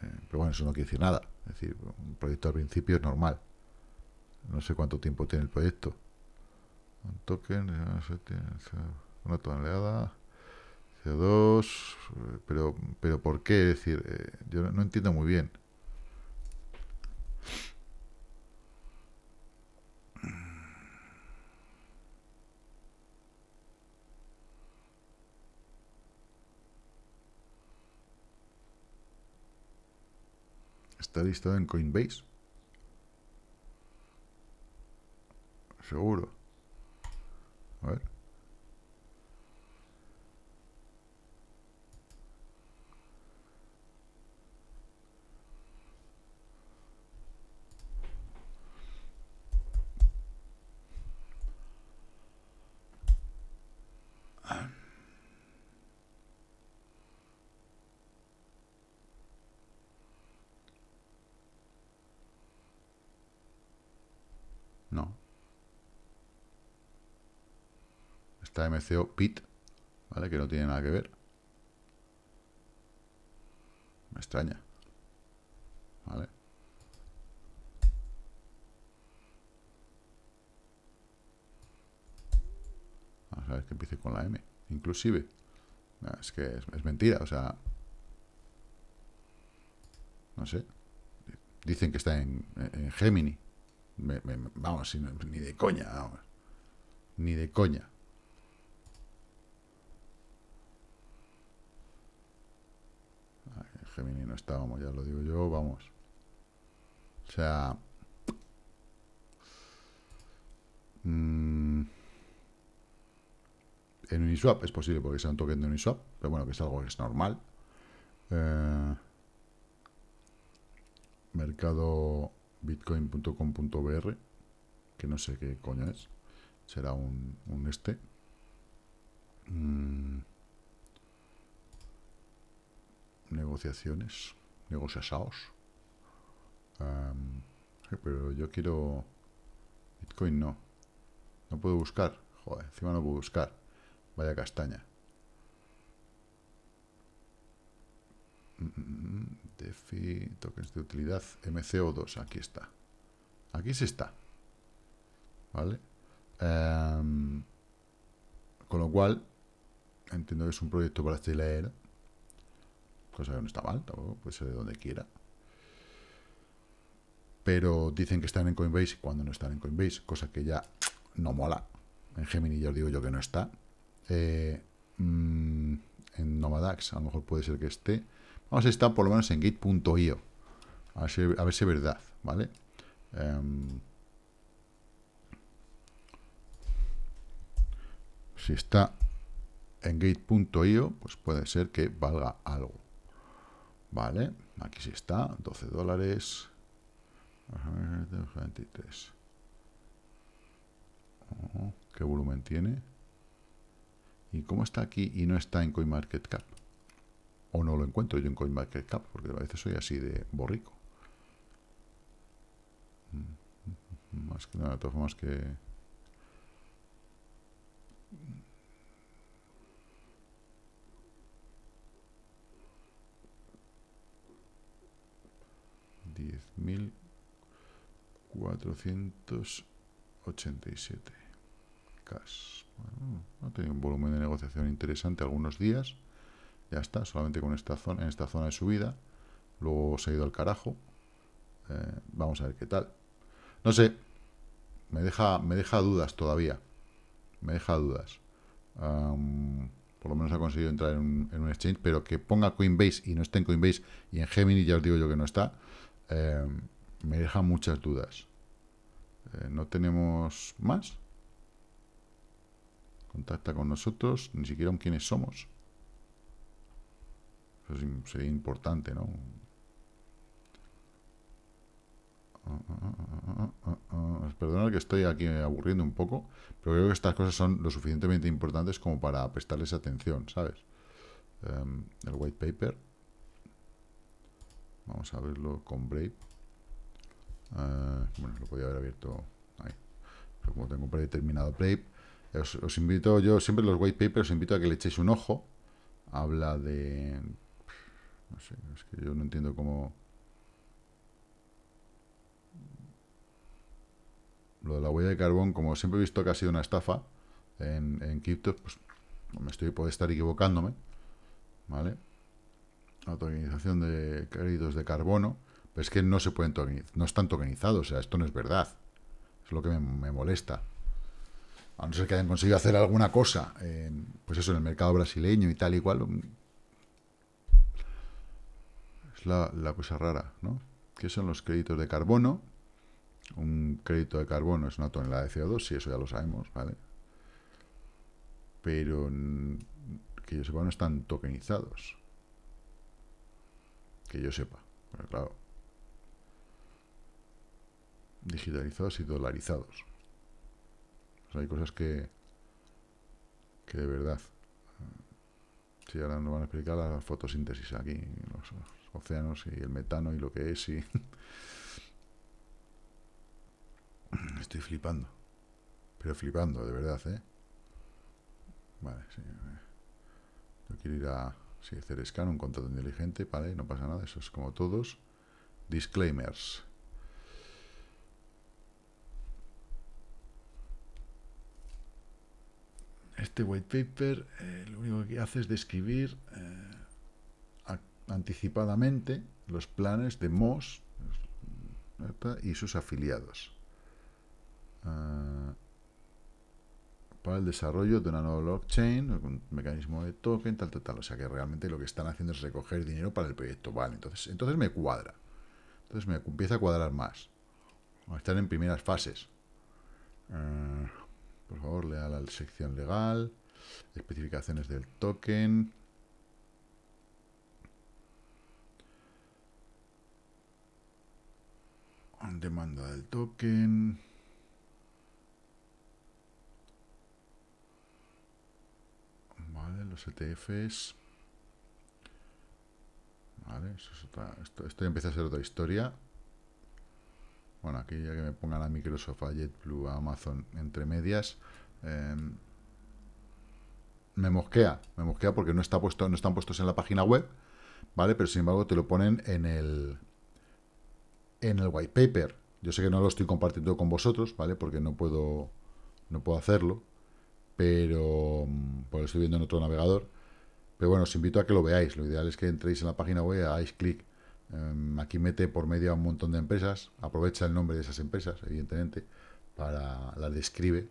Eh, pero bueno, eso no quiere decir nada. Es decir, un proyecto al principio es normal. No sé cuánto tiempo tiene el proyecto. Un token, eh, una tonelada, CO2, eh, pero, pero ¿por qué? Es decir, yo no entiendo muy bien. Está listado en Coinbase. Seguro. está MCO PIT, ¿vale? Que no tiene nada que ver. Me extraña. ¿Vale? Vamos a ver que empiece con la M. Inclusive. es que es, mentira, o sea... No sé. Dicen que está en, en Gemini. vamos, ni de coña, Ni de coña. Gemini no estábamos, ya lo digo yo, vamos. O sea... Mm, en Uniswap es posible porque sea un token de Uniswap, pero bueno, que es algo que es normal. Eh, mercado bitcoin.com.br que no sé qué coño es será un, este mm negociaciones, negociasaos pero yo quiero... Bitcoin no. No puedo buscar. Joder, encima no puedo buscar. Vaya castaña. Mm, DeFi, tokens de utilidad, MCO2, aquí está. Aquí sí está. ¿Vale? con lo cual, entiendo que es un proyecto para estilar cosa que no está mal, tampoco, puede ser de donde quiera. Pero dicen que están en Coinbase Y cuando no están en Coinbase, cosa que ya no mola. En Gemini ya os digo yo que no está. Eh, mm, en Nomadax a lo mejor puede ser que esté. Vamos a estar por lo menos en git.io. A, ver si, a ver si es verdad, ¿vale? Em, si está en gate.io, pues puede ser que valga algo. Vale, aquí sí está, 12 dólares. 23. ¿Qué volumen tiene? ¿Y cómo está aquí y no está en CoinMarketCap? O no lo encuentro yo en CoinMarketCap, porque a veces soy así de borrico. Más que nada, de todas formas que... 10.487 cash. ha tenido un volumen de negociación interesante algunos días. Ya está, solamente con esta zona, en esta zona de subida. Luego se ha ido al carajo. Eh, vamos a ver qué tal. No sé, me deja, me deja dudas todavía. Me deja dudas. por lo menos ha conseguido entrar en un, en un, exchange, pero que ponga Coinbase y no esté en Coinbase y en Gemini, ya os digo yo que no está, eh, me deja muchas dudas. Eh, no tenemos más. Contacta con nosotros, ni siquiera con quiénes somos. sería importante, ¿no? perdona que estoy aquí aburriendo un poco, pero creo que estas cosas son lo suficientemente importantes como para prestarles atención, ¿sabes? Em, el white paper. Vamos a verlo con Brave. Eh, bueno, lo podía haber abierto ahí. Pero como tengo predeterminado Brave, os, invito, yo siempre los white papers os invito a que le echéis un ojo. Habla de... No sé, es que yo no entiendo cómo... Lo de la huella de carbón, como siempre he visto que ha sido una estafa en, en pues me estoy, puede estar equivocándome, ¿vale? la Tokenización de créditos de carbono. Pero es que no se pueden tokenizar, no están tokenizados, o sea, esto no es verdad. Es lo que me, molesta. A no ser que hayan conseguido hacer alguna cosa, en, pues eso, en el mercado brasileño y tal y cual. Mm, es la, la cosa rara, ¿no? ¿Qué son los créditos de carbono? Un crédito de carbono es una tonelada de CO2, sí, eso ya lo sabemos, ¿vale? Pero que yo sepa, no están tokenizados yo sepa. claro. Digitalizados y dolarizados. hay cosas que, que de verdad. Mm, si ahora nos van a explicar la fotosíntesis aquí, los océanos y el metano y lo que es y... Estoy flipando. Pero flipando, de verdad, ¿eh? Vale, sí. Yo quiero ir a, si scan un contrato inteligente, vale, no pasa nada, eso es como todos. Disclaimers. Este white paper eh, lo único que hace es describir eh, anticipadamente los planes de Moss eh, y sus afiliados. Ah, para el desarrollo de una nueva blockchain, un mecanismo de token, tal, tal, tal. O sea que realmente lo que están haciendo es recoger dinero para el proyecto. Vale, entonces, entonces me cuadra. Entonces me empieza a cuadrar más. Están en primeras fases. Eh, por favor, lea la sección legal, especificaciones del token. Demanda del token Los ETFs. esto, ya empieza a ser otra historia. Bueno, aquí ya que me pongan a Microsoft, a JetBlue, a Amazon entre medias. Em, me mosquea, me mosquea porque no, está puesto, no están puestos en la página web, ¿vale? Pero sin embargo te lo ponen en el, en el white paper. Yo sé que no lo estoy compartiendo con vosotros, ¿vale? Porque no puedo, no puedo hacerlo, pero mm, por pues lo estoy viendo en otro navegador. Pero bueno, os invito a que lo veáis. Lo ideal es que entréis en la página web, hagáis clic. Em, aquí mete por medio a un montón de empresas, aprovecha el nombre de esas empresas, evidentemente, para la describe,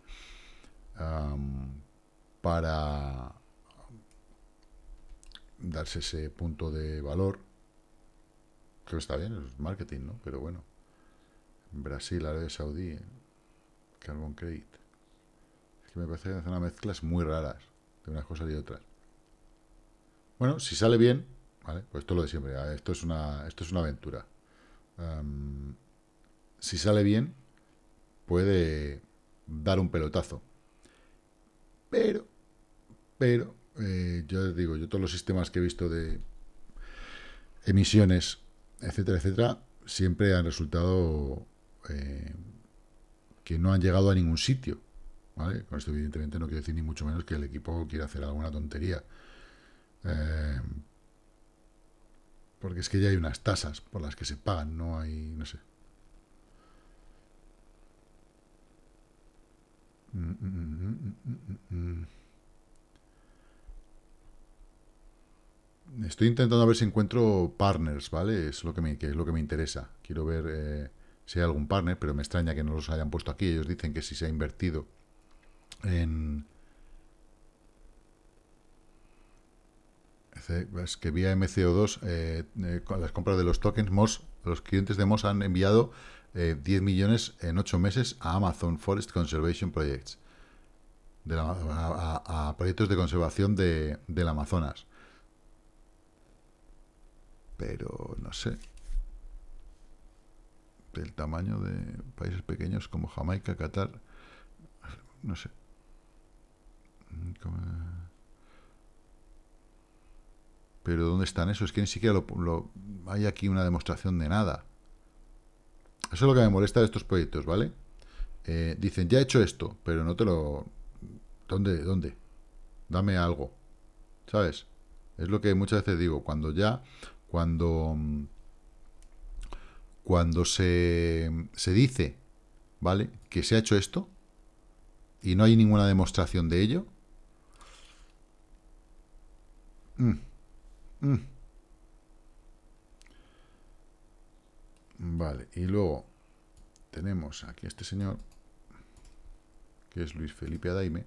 em, para darse ese punto de valor. Creo que está bien, es marketing, ¿no? Pero bueno. Brasil, Arabia Saudí, Carbon Credit que me parece que hacen mezclas muy raras de unas cosas y otras. Bueno, si sale bien, ¿vale? Pues esto lo de siempre, esto es una, esto es una aventura. Em, si sale bien, puede dar un pelotazo. Pero, pero, yo eh, yo digo, yo todos los sistemas que he visto de emisiones, etcétera, etcétera, siempre han resultado eh, que no han llegado a ningún sitio. Con esto evidentemente no quiero decir ni mucho menos que el equipo quiera hacer alguna tontería. Eh, porque es que ya hay unas tasas por las que se pagan, no hay, no sé. Mm, mm, mm, Estoy intentando ver si encuentro partners, ¿vale? Es lo que me, lo que me interesa. Quiero ver eh, si hay algún partner, pero me extraña que no los hayan puesto aquí. Ellos dicen que si se ha invertido en... Es que vía MCO2, eh, eh, con las compras de los tokens los clientes de MOS han enviado 10 eh, millones en 8 meses a Amazon Forest Conservation Projects, a, proyectos de conservación de, del Amazonas. Pero no sé. Del tamaño de países pequeños como Jamaica, Qatar, no sé. Pero ¿dónde están eso? Es que ni siquiera lo, hay aquí una demostración de nada. Eso es lo que me molesta de estos proyectos, ¿vale? Eh, dicen, ya he hecho esto, pero no te lo... ¿Dónde? ¿Dónde? Dame algo. ¿Sabes? Es lo que muchas veces digo, cuando ya... Cuando... Cuando se, se dice, ¿vale? Que se ha hecho esto y no hay ninguna demostración de ello, Mm. Mm. Vale, y luego tenemos aquí a este señor, que es Luis Felipe Adaime,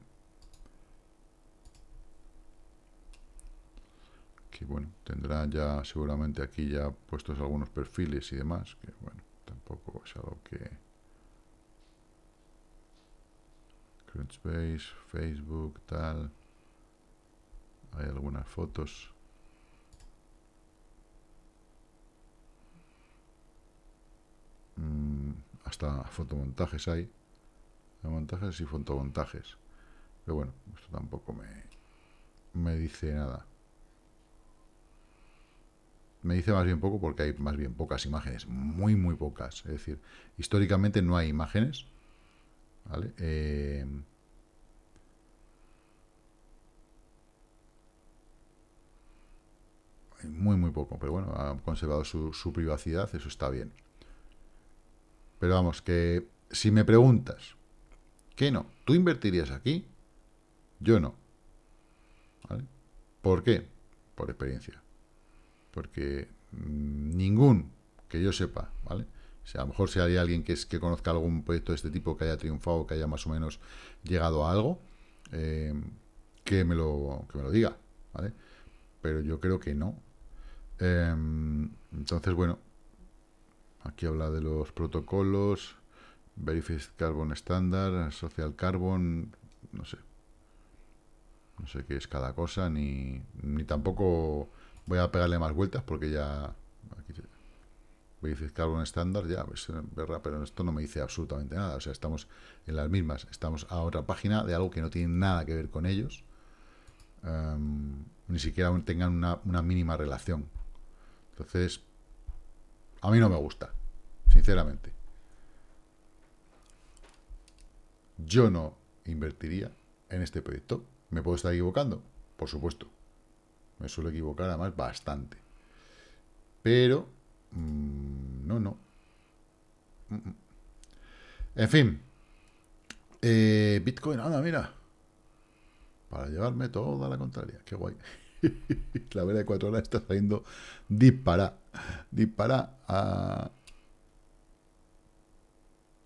que bueno, tendrá ya seguramente aquí ya puestos algunos perfiles y demás, que bueno, tampoco es algo que... Crunchbase, Facebook, tal hay algunas fotos mm, hasta fotomontajes hay montajes y fotomontajes pero bueno, esto tampoco me dice nada me dice más bien poco porque hay más bien pocas imágenes, muy, muy pocas. Es decir, históricamente no hay imágenes, ¿vale? Eh, muy, muy poco, pero bueno, ha conservado su, privacidad, eso está bien. Pero vamos, que si me preguntas, ¿qué no? ¿Tú invertirías aquí? Yo no. ¿Vale? ¿Por qué? Por experiencia. Porque mm, ningún, que yo sepa, ¿vale? sea, a lo mejor si hay alguien que, es, que conozca algún proyecto de este tipo que haya triunfado, que haya más o menos llegado a algo, eh, que, me lo, que me lo diga, ¿vale? Pero yo creo que no, Em, entonces, bueno, aquí habla de los protocolos, Verified Carbon Standard, Social Carbon, no sé. No sé qué es cada cosa, ni, tampoco voy a pegarle más vueltas porque ya... Aquí, Carbon Standard, ya, pues, eh, pero esto no me dice absolutamente nada. O sea, estamos en las mismas. Estamos a otra página de algo que no tiene nada que ver con ellos. Em, ni siquiera tengan una mínima relación entonces, a mí no me gusta, sinceramente. Yo no invertiría en este proyecto. ¿Me puedo estar equivocando? Por supuesto. Me suelo equivocar además bastante. Pero, mm, no, no. Mm, mm. En fin. Eh, Bitcoin, nada. mira. Para llevarme toda la contraria. Qué guay. la vela de cuatro horas está saliendo dispara. Dispara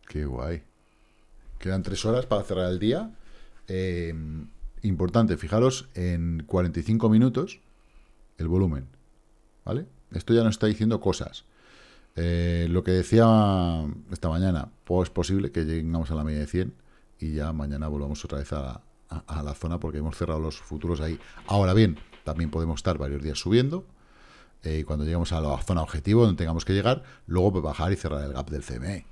Qué guay. Quedan tres horas para cerrar el día. Eh, importante, fijaros en 45 minutos el volumen. ¿Vale? Esto ya nos está diciendo cosas. Eh, lo que decía esta mañana, pues es posible que lleguemos a la media de 100 y ya mañana volvamos otra vez a la zona porque hemos cerrado los futuros ahí. Ahora bien, también podemos estar varios días subiendo. Eh, y cuando lleguemos a la zona objetivo donde tengamos que llegar, luego pues, bajar y cerrar el gap del CME.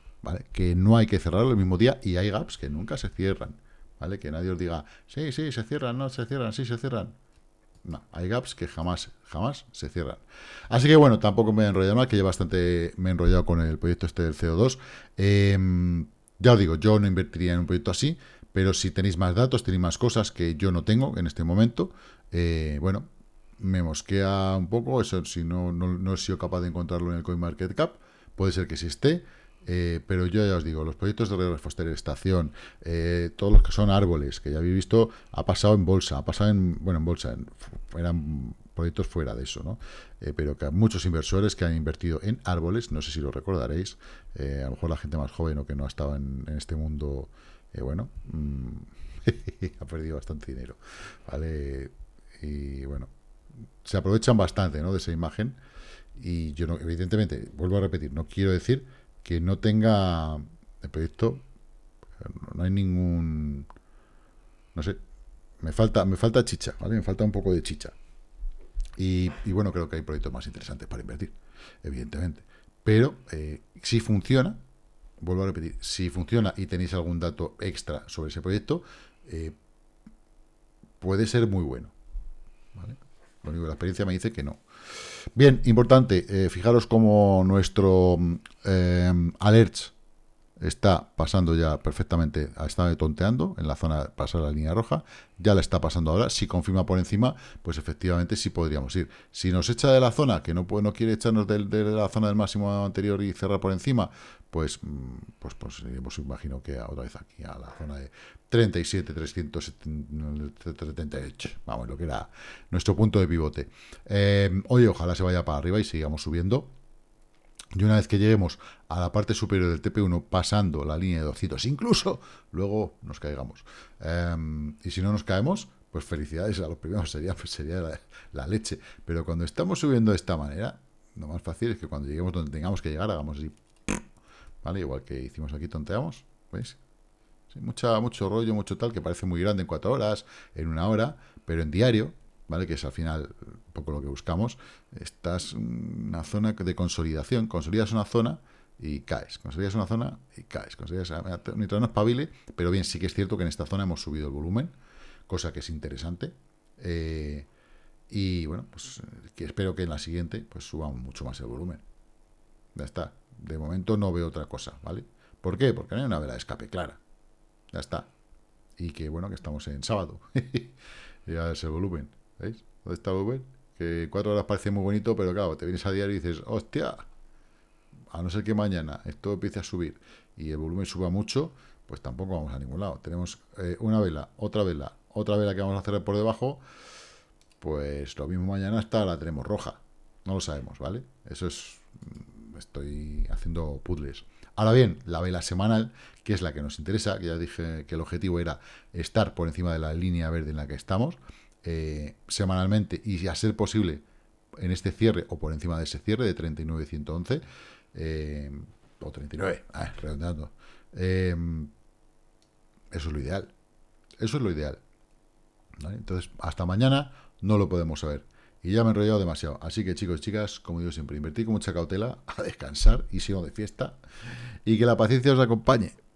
Que no hay que cerrarlo el mismo día y hay gaps que nunca se cierran. ¿vale? Que nadie os diga, sí, sí, se cierran, no, se cierran, sí, se cierran. No, hay gaps que jamás, jamás se cierran. Así que bueno, tampoco me a enrollar más, que ya bastante me he enrollado con el proyecto este del CO2. Em, ya os digo, yo no invertiría en un proyecto así, pero si tenéis más datos, tenéis más cosas que yo no tengo en este momento, eh, bueno, me mosquea un poco, eso si no, he sido capaz de encontrarlo en el CoinMarketCap, puede ser que sí esté, eh, pero yo ya os digo, los proyectos de reforestación, eh, todos los que son árboles, que ya habéis visto, ha pasado en bolsa, ha pasado en, bueno, en bolsa, eran proyectos fuera de eso, ¿no? Eh, pero que muchos inversores que han invertido en árboles, no sé si lo recordaréis, eh, a lo mejor la gente más joven o que no ha estado en, este mundo, bueno, mm, ha perdido bastante dinero, ¿vale? Y bueno, se aprovechan bastante ¿no? de esa imagen. Y yo, evidentemente, vuelvo a repetir, no quiero decir que no tenga el proyecto, no hay ningún, no sé, me falta, me falta chicha, ¿vale? Me falta un poco de chicha. Y, bueno, creo que hay proyectos más interesantes para invertir, evidentemente. Pero eh, si funciona, vuelvo a repetir, si funciona y tenéis algún dato extra sobre ese proyecto, eh, puede ser muy bueno. Lo la experiencia me dice que no. Bien, importante, eh, fijaros cómo nuestro eh, alert está pasando ya perfectamente, está tonteando en la zona pasar la línea roja, ya la está pasando ahora, si confirma por encima, pues efectivamente sí podríamos ir. Si nos echa de la zona, que no, puede, no quiere echarnos de, la zona del máximo anterior y cerrar por encima, pues, mm, pues, pues, pues iremos, imagino que otra vez aquí a la zona de 37, 378, vamos, lo que era nuestro punto de pivote. Em, oye, ojalá se vaya para arriba y sigamos subiendo. Y una vez que lleguemos a la parte superior del TP1, pasando la línea de 200, incluso luego nos caigamos. Em, y si no nos caemos, pues felicidades a los primeros, sería, pues sería la, la, leche. Pero cuando estamos subiendo de esta manera, lo más fácil es que cuando lleguemos donde tengamos que llegar, hagamos así, ¿Vale? Igual que hicimos aquí, tonteamos. ¿Veis? mucha, mucho rollo, mucho tal, que parece muy grande en cuatro horas, en una hora, pero en diario, ¿vale? Que es al final un poco lo que buscamos. Estás en una zona de consolidación. Consolidas una zona y caes. Consolidas una zona y caes. Consolidas, mientras no pero bien, sí que es cierto que en esta zona hemos subido el volumen, cosa que es interesante. Eh, y bueno, pues eh, que espero que en la siguiente pues suba mucho más el volumen. Ya está. De momento no veo otra cosa, ¿vale? ¿Por qué? Porque no hay una vela de escape clara. Ya está. Y que bueno, que estamos en sábado. ya es el volumen. ¿Veis? ¿Dónde está el volumen? Que cuatro horas parece muy bonito, pero claro, te vienes a diario y dices, ¡hostia! A no ser que mañana esto empiece a subir y el volumen suba mucho, pues tampoco vamos a ningún lado. Tenemos eh, una vela, otra vela, otra vela que vamos a cerrar por debajo. Pues lo mismo mañana hasta la tenemos roja. No lo sabemos, ¿vale? Eso es estoy haciendo puzzles. Ahora bien, la vela semanal, que es la que nos interesa, que ya dije que el objetivo era estar por encima de la línea verde en la que estamos, eh, semanalmente y a ser posible en este cierre o por encima de ese cierre de 39,111 eh, o 39, ah, redondeando. Eh, eso es lo ideal. Eso es lo ideal. Entonces, hasta mañana no lo podemos saber. Y ya me he enrollado demasiado. Así que chicos y chicas, como digo siempre, invertir con mucha cautela, a descansar y sigo de fiesta. Y que la paciencia os acompañe.